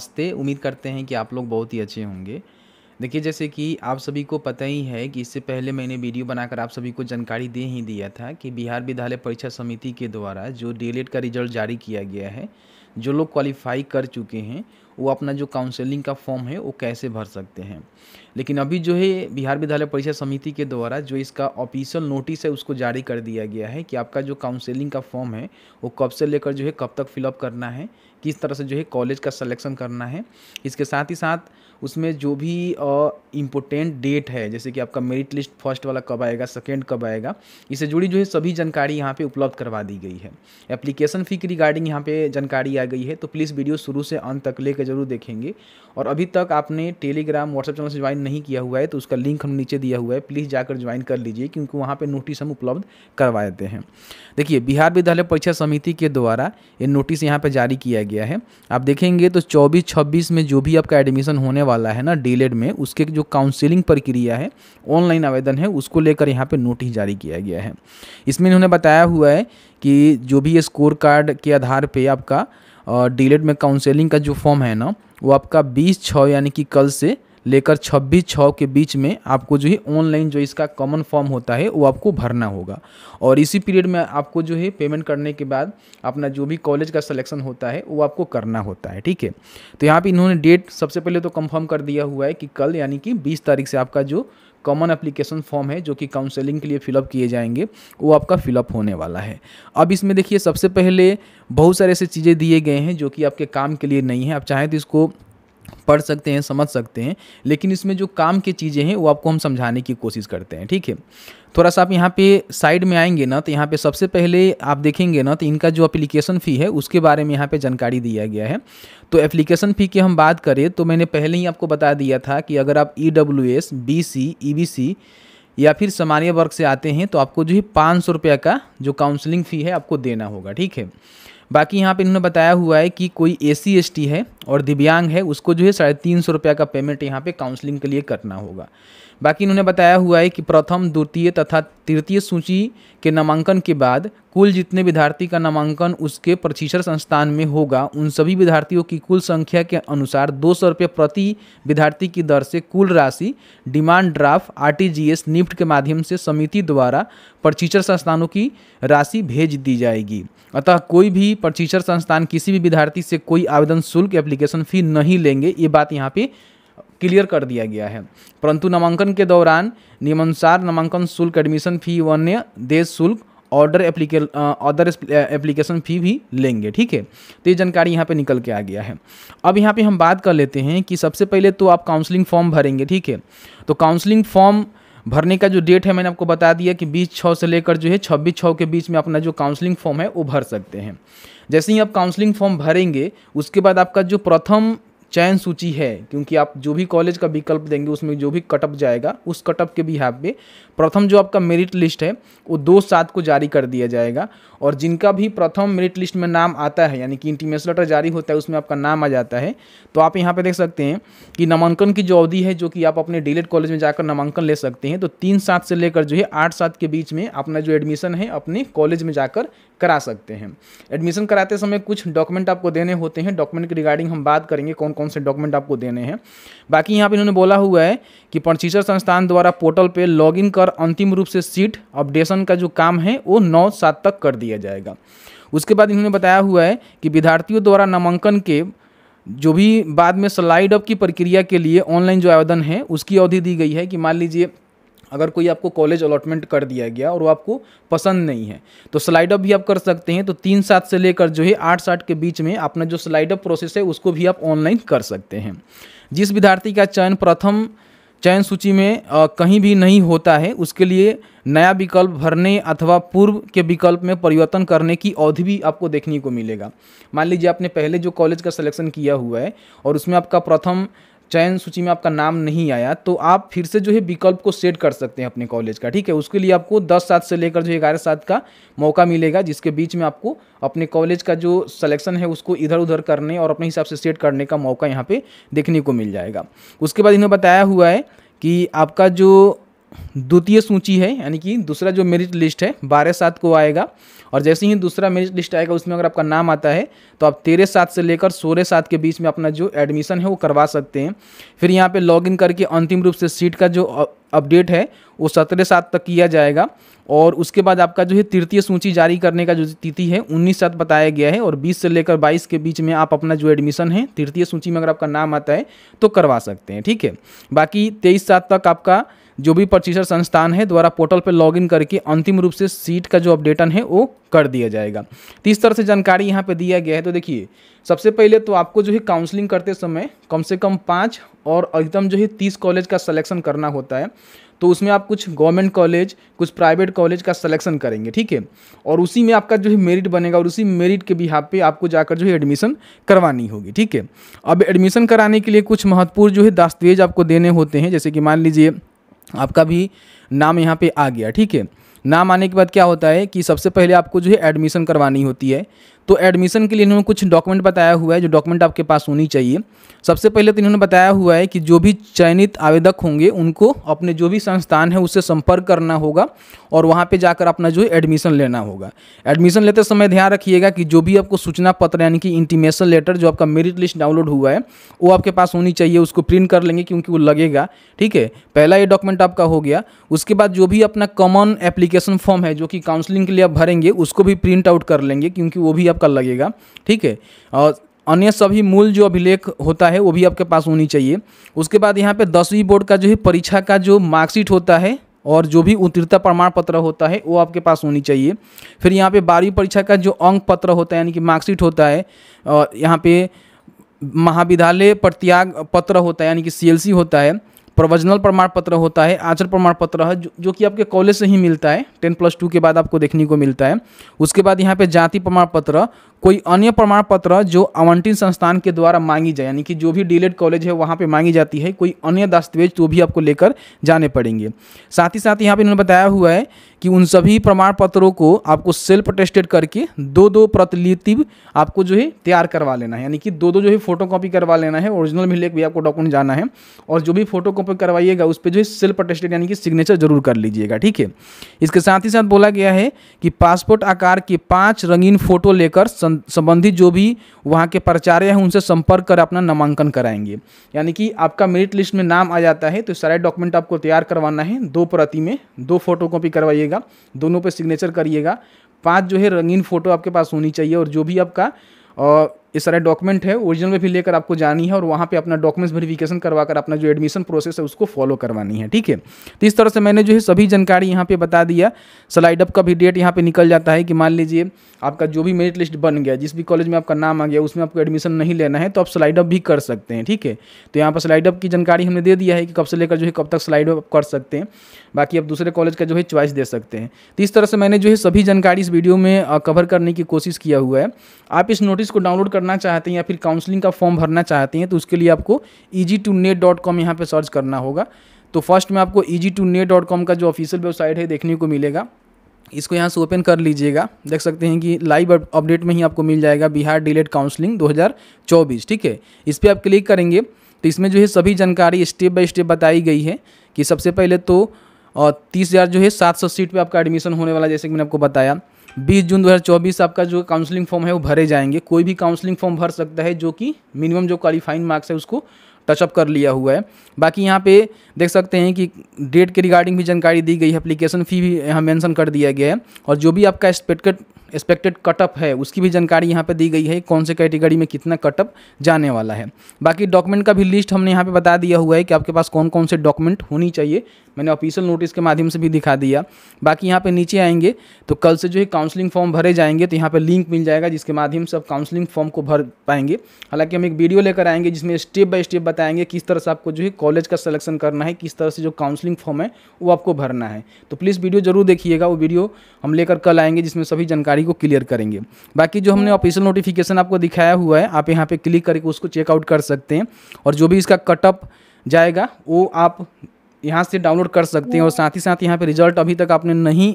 नमस्ते उम्मीद करते हैं कि आप लोग बहुत ही अच्छे होंगे देखिए जैसे कि आप सभी को पता ही है कि इससे पहले मैंने वीडियो बनाकर आप सभी को जानकारी दे ही दिया था कि बिहार विद्यालय परीक्षा समिति के द्वारा जो डी का रिजल्ट जारी किया गया है जो लोग क्वालिफाई कर चुके हैं वो अपना जो काउंसलिंग का फॉर्म है वो कैसे भर सकते हैं लेकिन अभी जो है बिहार विद्यालय परीक्षा समिति के द्वारा जो इसका ऑफिशियल नोटिस है उसको जारी कर दिया गया है कि आपका जो काउंसलिंग का फॉर्म है वो कब से लेकर जो है कब तक फिलअप करना है किस तरह से जो है कॉलेज का सिलेक्शन करना है इसके साथ ही साथ उसमें जो भी इम्पोर्टेंट डेट है जैसे कि आपका मेरिट लिस्ट फर्स्ट वाला कब आएगा सेकेंड कब आएगा इससे जुड़ी जो है सभी जानकारी यहाँ पे उपलब्ध करवा दी गई है एप्लीकेशन फ़ी की रिगार्डिंग यहाँ पे जानकारी आ गई है तो प्लीज़ वीडियो शुरू से अंत तक लेकर जरूर देखेंगे और अभी तक आपने टेलीग्राम व्हाट्सएप चैनल से ज्वाइन नहीं किया हुआ है तो उसका लिंक हम नीचे दिया हुआ है प्लीज़ जाकर ज्वाइन कर लीजिए क्योंकि वहाँ पर नोटिस हम उपलब्ध करवा देते हैं देखिए बिहार विद्यालय परीक्षा समिति के द्वारा ये नोटिस यहाँ पर जारी किया गया है आप देखेंगे तो चौबीस छब्बीस में जो भी आपका एडमिशन होने वाला है ना डीलेड में उसके जो काउंसिलिंग प्रक्रिया है ऑनलाइन आवेदन है उसको लेकर यहाँ पर नोटिस जारी किया गया है इसमें इन्होंने बताया हुआ है कि जो भी स्कोर कार्ड के आधार पर आपका डीलेड में काउंसिलिंग का जो फॉर्म है ना वो आपका बीस छः यानी कि कल से लेकर 26 छः के बीच में आपको जो है ऑनलाइन जो इसका कॉमन फॉर्म होता है वो आपको भरना होगा और इसी पीरियड में आपको जो है पेमेंट करने के बाद अपना जो भी कॉलेज का सिलेक्शन होता है वो आपको करना होता है ठीक है तो यहाँ पर इन्होंने डेट सबसे पहले तो कंफर्म कर दिया हुआ है कि कल यानी कि बीस तारीख से आपका जो कॉमन एप्लीकेशन फॉर्म है जो कि काउंसलिंग के लिए फिलअप किए जाएंगे वो आपका फिलअप होने वाला है अब इसमें देखिए सबसे पहले बहुत सारे ऐसे चीज़ें दिए गए हैं जो कि आपके काम के लिए नहीं है आप चाहें तो इसको पढ़ सकते हैं समझ सकते हैं लेकिन इसमें जो काम की चीज़ें हैं वो आपको हम समझाने की कोशिश करते हैं ठीक है थोड़ा सा आप यहाँ पे साइड में आएंगे ना तो यहाँ पे सबसे पहले आप देखेंगे ना तो इनका जो एप्लीकेशन फ़ी है उसके बारे में यहाँ पे जानकारी दिया गया है तो एप्लीकेशन फ़ी की हम बात करें तो मैंने पहले ही आपको बता दिया था कि अगर आप E W S B C E B C या फिर सामान्य वर्ग से आते हैं तो आपको जो है पाँच सौ रुपये का जो काउंसलिंग फ़ी है आपको देना होगा ठीक है बाकी यहाँ पे इन्होंने बताया हुआ है कि कोई ए सी एस टी है और दिव्यांग है उसको जो है साढ़े तीन सौ रुपये का पेमेंट यहाँ पे काउंसलिंग के लिए करना होगा बाकी इन्होंने बताया हुआ है कि प्रथम द्वितीय तथा तृतीय सूची के नामांकन के बाद कुल जितने विद्यार्थी का नामांकन उसके प्रशिक्षण संस्थान में होगा उन सभी विद्यार्थियों की कुल संख्या के अनुसार दो सौ रुपये प्रति विद्यार्थी की दर से कुल राशि डिमांड ड्राफ्ट आरटीजीएस निफ्ट के माध्यम से समिति द्वारा प्रशिक्षण संस्थानों की राशि भेज दी जाएगी अतः कोई भी प्रशिक्षण संस्थान किसी भी विद्यार्थी से कोई आवेदन शुल्क एप्लीकेशन फ़ी नहीं लेंगे ये बात यहाँ पर क्लियर कर दिया गया है परंतु नामांकन के दौरान नियमानुसार नामांकन शुल्क एडमिशन फी व अन्य देश शुल्क ऑर्डर एप्लीके ऑर्डर एप्लीकेशन फ़ी भी लेंगे ठीक है तो ये जानकारी यहाँ पे निकल के आ गया है अब यहाँ पे हम बात कर लेते हैं कि सबसे पहले तो आप काउंसलिंग फॉर्म भरेंगे ठीक है तो काउंसलिंग फॉर्म भरने का जो डेट है मैंने आपको बता दिया कि बीस छः से लेकर जो है छब्बीस छः के बीच में अपना जो काउंसलिंग फॉर्म है वो भर सकते हैं जैसे ही आप काउंसलिंग फॉर्म भरेंगे उसके बाद आपका जो प्रथम चयन सूची है क्योंकि आप जो भी कॉलेज का विकल्प देंगे उसमें जो भी कटअप जाएगा उस कटअप के भी यहाँ पे प्रथम जो आपका मेरिट लिस्ट है वो दो सात को जारी कर दिया जाएगा और जिनका भी प्रथम मेरिट लिस्ट में नाम आता है यानी कि इंटीमेस लेटर जारी होता है उसमें आपका नाम आ जाता है तो आप यहाँ पर देख सकते हैं कि नामांकन की जो अवधि है जो कि आप अपने डीलेट कॉलेज में जाकर नामांकन ले सकते हैं तो तीन सात से लेकर जो है आठ सात के बीच में अपना जो एडमिशन है अपने कॉलेज में जाकर करा सकते हैं एडमिशन कराते समय कुछ डॉक्यूमेंट आपको देने होते हैं डॉक्यूमेंट के रिगार्डिंग हम बात करेंगे कौन कौन से डॉक्यूमेंट आपको देने हैं बाकी यहाँ पे इन्होंने बोला हुआ है कि पंचीचर संस्थान द्वारा पोर्टल पे लॉगिन कर अंतिम रूप से सीट अपडेशन का जो काम है वो नौ सात तक कर दिया जाएगा उसके बाद इन्होंने बताया हुआ है कि विद्यार्थियों द्वारा नामांकन के जो भी बाद में स्लाइड अप की प्रक्रिया के लिए ऑनलाइन जो आवेदन है उसकी अवधि दी गई है कि मान लीजिए अगर कोई आपको कॉलेज अलॉटमेंट कर दिया गया और वो आपको पसंद नहीं है तो स्लाइड अप भी आप कर सकते हैं तो तीन सात से लेकर जो है आठ साठ के बीच में अपना जो स्लाइड अप प्रोसेस है उसको भी आप ऑनलाइन कर सकते हैं जिस विद्यार्थी का चयन प्रथम चयन सूची में आ, कहीं भी नहीं होता है उसके लिए नया विकल्प भरने अथवा पूर्व के विकल्प में परिवर्तन करने की अवधि भी आपको देखने को मिलेगा मान लीजिए आपने पहले जो कॉलेज का सिलेक्शन किया हुआ है और उसमें आपका प्रथम चयन सूची में आपका नाम नहीं आया तो आप फिर से जो है विकल्प को सेट कर सकते हैं अपने कॉलेज का ठीक है उसके लिए आपको दस सात से लेकर जो ग्यारह सात का मौका मिलेगा जिसके बीच में आपको अपने कॉलेज का जो सिलेक्शन है उसको इधर उधर करने और अपने हिसाब से सेट करने का मौका यहाँ पर देखने को मिल जाएगा उसके बाद इन्हें बताया हुआ है कि आपका जो द्वितीय सूची है यानी कि दूसरा जो मेरिट लिस्ट है बारह सात को आएगा और जैसे ही दूसरा मेरिट लिस्ट आएगा उसमें अगर आपका नाम आता है तो आप तेरह सात से लेकर सोलह सात के बीच में अपना जो एडमिशन है वो करवा सकते हैं फिर यहाँ पे लॉगिन करके अंतिम रूप से सीट का जो अपडेट है वो सत्रह सात तक किया जाएगा और उसके बाद आपका जो है तृतीय सूची जारी करने का जो तिथि है उन्नीस सात बताया गया है और बीस से लेकर बाईस के बीच में आप अपना जो एडमिशन है तृतीय सूची में अगर आपका नाम आता है तो करवा सकते हैं ठीक है बाकी तेईस सात तक आपका जो भी परचेसर संस्थान है द्वारा पोर्टल पर लॉगिन करके अंतिम रूप से सीट का जो अपडेटन है वो कर दिया जाएगा तो इस तरह से जानकारी यहाँ पे दिया गया है तो देखिए सबसे पहले तो आपको जो है काउंसलिंग करते समय कम से कम पाँच और अधिकतम जो है तीस कॉलेज का सलेक्शन करना होता है तो उसमें आप कुछ गवर्नमेंट कॉलेज कुछ प्राइवेट कॉलेज का सलेक्शन करेंगे ठीक है और उसी में आपका जो है मेरिट बनेगा और उसी मेरिट के बिहाब पे आपको जाकर जो है एडमिशन करवानी होगी ठीक है अब एडमिशन कराने के लिए कुछ महत्वपूर्ण जो है दस्तावेज आपको देने होते हैं जैसे कि मान लीजिए आपका भी नाम यहाँ पे आ गया ठीक है नाम आने के बाद क्या होता है कि सबसे पहले आपको जो है एडमिशन करवानी होती है तो एडमिशन के लिए इन्होंने कुछ डॉक्यूमेंट बताया हुआ है जो डॉक्यूमेंट आपके पास होनी चाहिए सबसे पहले तो इन्होंने बताया हुआ है कि जो भी चयनित आवेदक होंगे उनको अपने जो भी संस्थान है उससे संपर्क करना होगा और वहाँ पर जाकर अपना जो है एडमिशन लेना होगा एडमिशन लेते समय ध्यान रखिएगा कि जो भी आपको सूचना पत्र यानी कि इंटीमेशन लेटर जो आपका मेरिट लिस्ट डाउनलोड हुआ है वो आपके पास होनी चाहिए उसको प्रिंट कर लेंगे क्योंकि वो लगेगा ठीक है पहला ये डॉक्यूमेंट आपका हो गया उसके बाद जो भी अपना कॉमन एप्लीकेशन फॉर्म है जो कि काउंसलिंग के लिए आप भरेंगे उसको भी प्रिंट आउट कर लेंगे क्योंकि वो भी आप आपका लगेगा ठीक है और अन्य सभी मूल जो अभिलेख होता है वो भी आपके पास होनी चाहिए उसके बाद यहाँ पे दसवीं बोर्ड का जो है परीक्षा का जो मार्कशीट होता है और जो भी उत्तीर्णता प्रमाण पत्र होता है वो आपके पास होनी चाहिए फिर यहाँ पे बारहवीं परीक्षा का जो अंक पत्र होता है यानी कि मार्कशीट होता है और यहाँ पे महाविद्यालय प्रत्याग पत्र होता है यानी कि सी होता है प्रवजनल प्रमाण पत्र होता है आचर प्रमाण पत्र है जो, जो कि आपके कॉलेज से ही मिलता है टेन प्लस टू के बाद आपको देखने को मिलता है उसके बाद यहाँ पे जाति प्रमाण पत्र कोई अन्य प्रमाण पत्र जो आवंटित संस्थान के द्वारा मांगी जाए यानी कि जो भी डीलेड कॉलेज है वहाँ पे मांगी जाती है कोई अन्य दस्तावेज तो भी आपको लेकर जाने पड़ेंगे साथ ही साथ यहाँ पे इन्होंने बताया हुआ है कि उन सभी प्रमाण पत्रों को आपको सेल्फ टेस्टेड करके दो दो प्रतिलिपि आपको जो है तैयार करवा लेना है यानी कि दो दो जो है फोटो कॉपी करवा लेना है ओरिजिनल भी लेकर भी आपको डॉक्यूमेंट जाना है और जो भी फोटो कॉपी करवाइएगा उस पर जो है सेल्फ टेस्टेड यानी कि सिग्नेचर जरूर कर लीजिएगा ठीक है इसके साथ ही साथ बोला गया है कि पासपोर्ट आकार के पाँच रंगीन फोटो लेकर संबंधित जो भी वहाँ के प्राचार्य हैं उनसे संपर्क कर अपना नामांकन कराएंगे यानी कि आपका मेरिट लिस्ट में नाम आ जाता है तो सारे डॉक्यूमेंट आपको तैयार करवाना है दो प्रति में दो फोटो कॉपी करवाइएगा दोनों पर सिग्नेचर करिएगा पाँच जो है रंगीन फ़ोटो आपके पास होनी चाहिए और जो भी आपका ये सारे डॉक्यूमेंट है ओरिजिनल में भी लेकर आपको जानी है और वहाँ पे अपना डॉक्यूमेंट्स वेरिफिकेशन करवा कर अपना जो एडमिशन प्रोसेस है उसको फॉलो करवानी है ठीक है तो इस तरह से मैंने जो है सभी जानकारी यहाँ पे बता दिया स्लाइड अप का भी डेट यहाँ पे निकल जाता है कि मान लीजिए आपका जो भी मेरिट लिस्ट बन गया जिस भी कॉलेज में आपका नाम आ गया उसमें आपको एडमिशन नहीं लेना है तो आप स्लाइड अप भी कर सकते हैं ठीक है तो यहाँ पर स्लाइड अप की जानकारी हमने दे दिया है कि कब से लेकर जो है कब तक स्लाइड अप कर सकते हैं बाकी आप दूसरे कॉलेज का जो है च्वाइस दे सकते हैं तो इस तरह से मैंने जो है सभी जानकारी इस वीडियो में कवर करने की कोशिश किया हुआ है आप इस नोटिस को डाउनलोड करना चाहते हैं या फिर काउंसलिंग का फॉर्म भरना चाहते हैं तो उसके लिए आपको easy to net dot com यहाँ पर सर्च करना होगा तो फर्स्ट में आपको easy to net dot com का जो ऑफिशियल वेबसाइट है देखने को मिलेगा इसको यहाँ से ओपन कर लीजिएगा देख सकते हैं कि लाइव अपडेट में ही आपको मिल जाएगा बिहार डिलेट काउंसलिंग 2024 ठीक है इस पर आप क्लिक करेंगे तो इसमें जो है सभी जानकारी स्टेप बाय स्टेप बताई गई है कि सबसे पहले तो तीस हज़ार जो है सात सौ सीट पे आपका एडमिशन होने वाला जैसे कि मैंने आपको बताया बीस जून दो आपका जो काउंसलिंग फॉर्म है वो भरे जाएंगे कोई भी काउंसलिंग फॉर्म भर सकता है जो कि मिनिमम जो क्वालिफाइंग मार्क्स है उसको टचअप कर लिया हुआ है बाकी यहाँ पे देख सकते हैं कि डेट के रिगार्डिंग भी जानकारी दी गई है अप्लीकेशन फ़ी भी यहाँ मेंशन कर दिया गया है और जो भी आपका एक्सपेक्टेड एक्सपेक्टेड कटअप है उसकी भी जानकारी यहाँ पे दी गई है कौन से कैटेगरी में कितना कटअप जाने वाला है बाकी डॉक्यूमेंट का भी लिस्ट हमने यहाँ पर बता दिया हुआ है कि आपके पास कौन कौन से डॉक्यूमेंट होनी चाहिए मैंने ऑफिशियल नोटिस के माध्यम से भी दिखा दिया बाकी यहाँ पे नीचे आएंगे तो कल से जो है काउंसलिंग फॉर्म भरे जाएंगे तो यहाँ पे लिंक मिल जाएगा जिसके माध्यम से आप काउंसलिंग फॉर्म को भर पाएंगे हालांकि हम एक वीडियो लेकर आएंगे जिसमें स्टेप बाय स्टेप बताएंगे किस तरह से आपको जो है कॉलेज का सलेक्शन करना है किस तरह से जो काउंसलिंग फॉर्म है वो आपको भरना है तो प्लीज़ वीडियो जरूर देखिएगा वो वीडियो हम लेकर कल आएंगे जिसमें सभी जानकारी को क्लियर करेंगे बाकी जो हमने ऑफिशियल नोटिफिकेशन आपको दिखाया हुआ है आप यहाँ पर क्लिक करके उसको चेकआउट कर सकते हैं और जो भी इसका कटअप जाएगा वो आप यहाँ से डाउनलोड कर सकते हैं और साथ ही साथ यहाँ पे रिजल्ट अभी तक आपने नहीं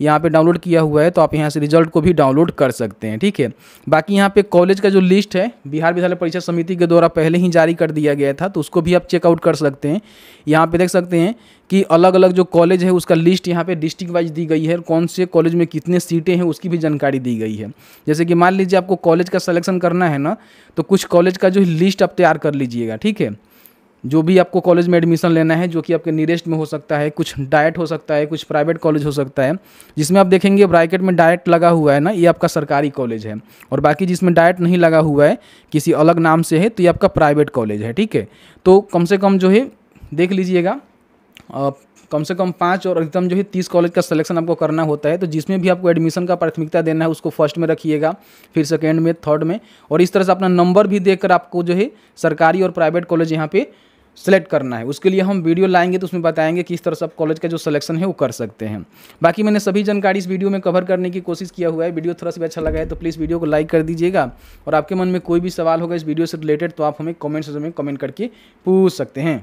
यहाँ पे डाउनलोड किया हुआ है तो आप यहाँ से रिजल्ट को भी डाउनलोड कर सकते हैं ठीक है बाकी यहाँ पे कॉलेज का जो लिस्ट है बिहार विद्यालय परीक्षा समिति के द्वारा पहले ही जारी कर दिया गया था तो उसको भी आप चेकआउट कर सकते हैं यहाँ पर देख सकते हैं कि अलग अलग जो कॉलेज है उसका लिस्ट यहाँ पर डिस्ट्रिक्ट वाइज दी गई है कौन से कॉलेज में कितने सीटें हैं उसकी भी जानकारी दी गई है जैसे कि मान लीजिए आपको कॉलेज का सलेक्शन करना है ना तो कुछ कॉलेज का जो लिस्ट आप तैयार कर लीजिएगा ठीक है जो भी आपको कॉलेज में एडमिशन लेना है जो कि आपके नीरेस्ट में हो सकता है कुछ डायट हो सकता है कुछ प्राइवेट कॉलेज हो सकता है जिसमें आप देखेंगे ब्राइकेट में डायट लगा हुआ है ना ये आपका सरकारी कॉलेज है और बाकी जिसमें डायट नहीं लगा हुआ है किसी अलग नाम से है तो ये आपका प्राइवेट कॉलेज है ठीक है तो कम से कम जो है देख लीजिएगा कम से कम पाँच और अधिकतम जो है तीस कॉलेज का सिलेक्शन आपको करना होता है तो जिसमें भी आपको एडमिशन का प्राथमिकता देना है उसको फर्स्ट में रखिएगा फिर सेकेंड में थर्ड में और इस तरह से अपना नंबर भी देकर आपको जो है सरकारी और प्राइवेट कॉलेज यहाँ पर सेलेक्ट करना है उसके लिए हम वीडियो लाएंगे तो उसमें बताएंगे किस तरह से आप कॉलेज का जो सिलेक्शन है वो कर सकते हैं बाकी मैंने सभी जानकारी इस वीडियो में कवर करने की कोशिश किया हुआ है वीडियो थोड़ा सा अच्छा लगा है तो प्लीज़ वीडियो को लाइक कर दीजिएगा और आपके मन में कोई भी सवाल होगा इस वीडियो से रिलेटेड तो आप हमें कमेंट सेक्शन में कमेंट करके पूछ सकते हैं